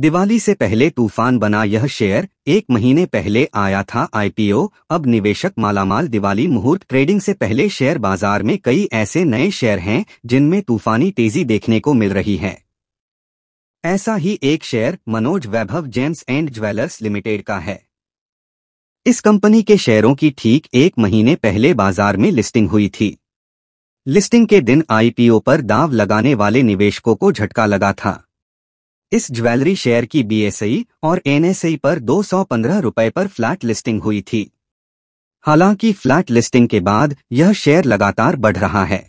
दिवाली से पहले तूफान बना यह शेयर एक महीने पहले आया था आईपीओ अब निवेशक मालामाल दिवाली मुहूर्त ट्रेडिंग से पहले शेयर बाजार में कई ऐसे नए शेयर हैं जिनमें तूफानी तेजी देखने को मिल रही है ऐसा ही एक share Manoj Vaibhav gems and jewellers limited का है इस कंपनी के शेयरों की ठीक एक महीने पहले बाजार में लिस्टिंग हुई थी लिस्टिंग के दिन आईपीओ पर दाव लगाने वाले निवेशकों को झटका लगा था इस ज्वेलरी शेयर की बीएसई और एनएसई पर दो सौ रुपए पर फ्लैट लिस्टिंग हुई थी हालांकि फ्लैट लिस्टिंग के बाद यह शेयर लगातार बढ़ रहा है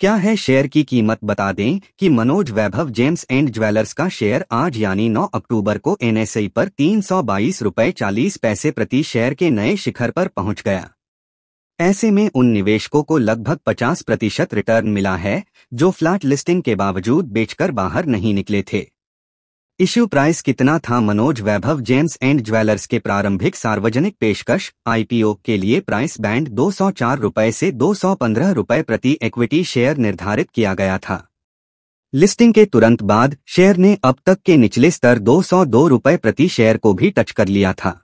क्या है शेयर की कीमत बता दें कि Manoj Vaibhav gems and jewellers का शेयर आज यानी 9 अक्टूबर को एनएसई पर तीन सौ बाईस रुपये चालीस पैसे प्रति शेयर के नए शिखर पर पहुंच गया ऐसे में उन निवेशकों को लगभग 50 प्रतिशत रिटर्न मिला है जो फ्लैट लिस्टिंग के बावजूद बेचकर बाहर नहीं निकले थे इश्यू प्राइस कितना था Manoj Vaibhav gems and jewellers के प्रारंभिक सार्वजनिक पेशकश आईपीओ के लिए प्राइस बैंड दो सौ चार रुपए से दो सौ रुपए प्रति इक्विटी शेयर निर्धारित किया गया था लिस्टिंग के तुरंत बाद शेयर ने अब तक के निचले स्तर दो सौ दो रुपए प्रति शेयर को भी टच कर लिया था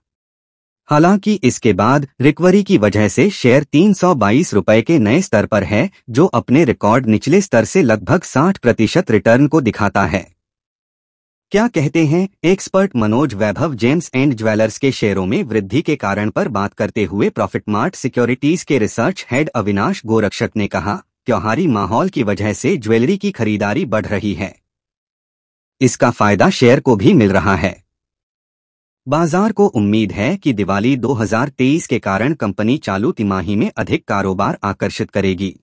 हालांकि इसके बाद रिकवरी की वजह से शेयर तीन रुपए के नए स्तर पर है जो अपने रिकॉर्ड निचले स्तर से लगभग 60 प्रतिशत रिटर्न को दिखाता है क्या कहते हैं expert Manoj Vaibhav gems and jewellers के शेयरों में वृद्धि के कारण पर बात करते हुए प्रॉफिट मार्ट सिक्योरिटीज के रिसर्च हेड अविनाश गोरक्षक ने कहा त्योहारी माहौल की वजह से ज्वेलरी की खरीदारी बढ़ रही है इसका फायदा शेयर को भी मिल रहा है बाजार को उम्मीद है कि दिवाली 2023 के कारण कंपनी चालू तिमाही में अधिक कारोबार आकर्षित करेगी